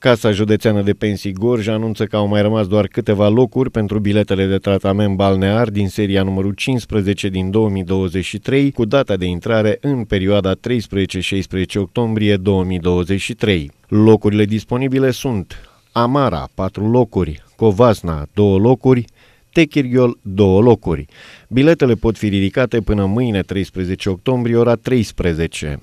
Casa Județeană de Pensii Gorj anunță că au mai rămas doar câteva locuri pentru biletele de tratament balnear din seria numărul 15 din 2023, cu data de intrare în perioada 13-16 octombrie 2023. Locurile disponibile sunt Amara, 4 locuri, Covasna, 2 locuri, Techirghiol, 2 locuri. Biletele pot fi ridicate până mâine, 13 octombrie, ora 13.